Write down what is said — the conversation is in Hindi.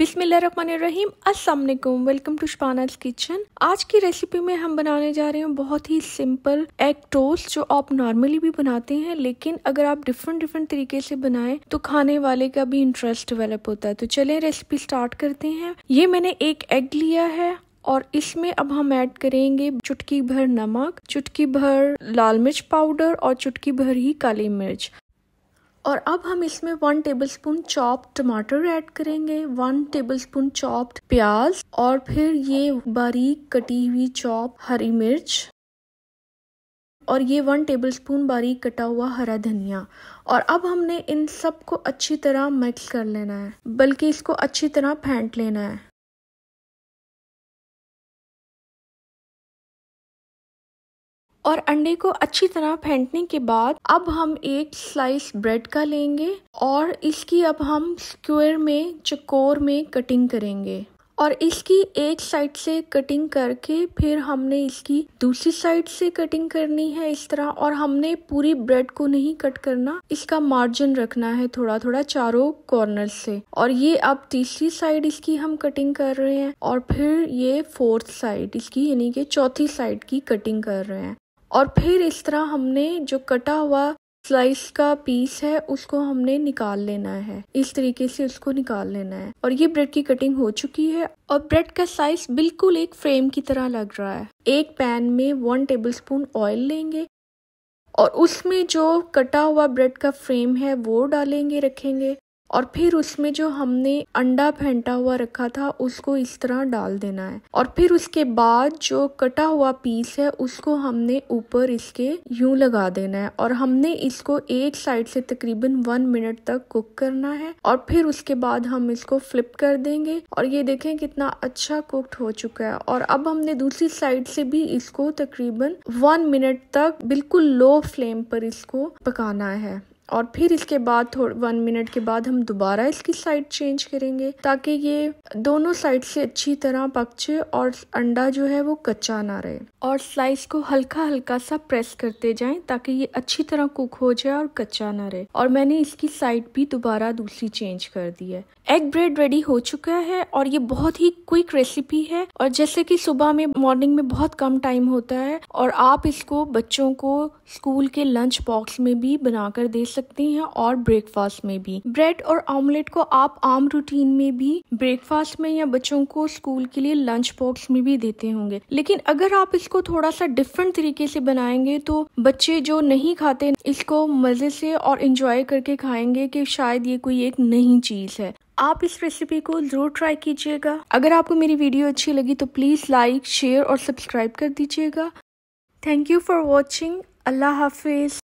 अस्सलाम वालेकुम वेलकम टू शपानाज किचन आज की रेसिपी में हम बनाने जा रहे हैं बहुत ही सिंपल एग टोस्ट जो आप नॉर्मली भी बनाते हैं लेकिन अगर आप डिफरेंट डिफरेंट तरीके से बनाएं तो खाने वाले का भी इंटरेस्ट डेवलप होता है तो चले रेसिपी स्टार्ट करते हैं ये मैंने एक एग लिया है और इसमें अब हम ऐड करेंगे चुटकी भर नमक चुटकी भर लाल मिर्च पाउडर और चुटकी भर ही काली मिर्च और अब हम इसमें वन टेबलस्पून चॉप्ड टमाटर ऐड करेंगे वन टेबलस्पून चॉप्ड प्याज और फिर ये बारीक कटी हुई चॉप हरी मिर्च और ये वन टेबलस्पून बारीक कटा हुआ हरा धनिया और अब हमने इन सब को अच्छी तरह मिक्स कर लेना है बल्कि इसको अच्छी तरह फेंट लेना है और अंडे को अच्छी तरह फेंटने के बाद अब हम एक स्लाइस ब्रेड का लेंगे और इसकी अब हम स्क्वायर में चकोर में कटिंग करेंगे और इसकी एक साइड से कटिंग करके फिर हमने इसकी दूसरी साइड से कटिंग करनी है इस तरह और हमने पूरी ब्रेड को नहीं कट करना इसका मार्जिन रखना है थोड़ा थोड़ा चारों कॉर्नर से और ये अब तीसरी साइड इसकी हम कटिंग कर रहे हैं और फिर ये फोर्थ साइड इसकी यानी कि चौथी साइड की कटिंग कर रहे हैं और फिर इस तरह हमने जो कटा हुआ स्लाइस का पीस है उसको हमने निकाल लेना है इस तरीके से उसको निकाल लेना है और ये ब्रेड की कटिंग हो चुकी है और ब्रेड का साइज बिल्कुल एक फ्रेम की तरह लग रहा है एक पैन में वन टेबलस्पून ऑयल लेंगे और उसमें जो कटा हुआ ब्रेड का फ्रेम है वो डालेंगे रखेंगे और फिर उसमें जो हमने अंडा फेंटा हुआ रखा था उसको इस तरह डाल देना है और फिर उसके बाद जो कटा हुआ पीस है उसको हमने ऊपर इसके यूं लगा देना है और हमने इसको एक साइड से तकरीबन वन मिनट तक कुक करना है और फिर उसके बाद हम इसको फ्लिप कर देंगे और ये देखें कितना अच्छा कुकड हो चुका है और अब हमने दूसरी साइड से भी इसको तकरीबन वन मिनट तक बिल्कुल लो फ्लेम पर इसको पकाना है और फिर इसके बाद थोड़ा वन मिनट के बाद हम दोबारा इसकी साइड चेंज करेंगे ताकि ये दोनों साइड से अच्छी तरह पक जाए और अंडा जो है वो कच्चा ना रहे और स्लाइस को हल्का हल्का सा प्रेस करते जाएं ताकि ये अच्छी तरह कुक हो जाए और कच्चा ना रहे और मैंने इसकी साइड भी दोबारा दूसरी चेंज कर दी है एग ब्रेड रेडी हो चुका है और ये बहुत ही क्विक रेसिपी है और जैसे कि सुबह में मॉर्निंग में बहुत कम टाइम होता है और आप इसको बच्चों को स्कूल के लंच बॉक्स में भी बनाकर दे सकते हैं और ब्रेकफास्ट में भी ब्रेड और ऑमलेट को आप आम रूटीन में भी ब्रेकफास्ट में या बच्चों को स्कूल के लिए लंच बॉक्स में भी देते होंगे लेकिन अगर आप इस इसको थोड़ा सा डिफरेंट तरीके से बनाएंगे तो बच्चे जो नहीं खाते इसको मज़े से और इंजॉय करके खाएंगे कि शायद ये कोई एक नई चीज़ है आप इस रेसिपी को ज़रूर ट्राई कीजिएगा अगर आपको मेरी वीडियो अच्छी लगी तो प्लीज़ लाइक शेयर और सब्सक्राइब कर दीजिएगा थैंक यू फॉर वॉचिंग अल्लाह हाफिज़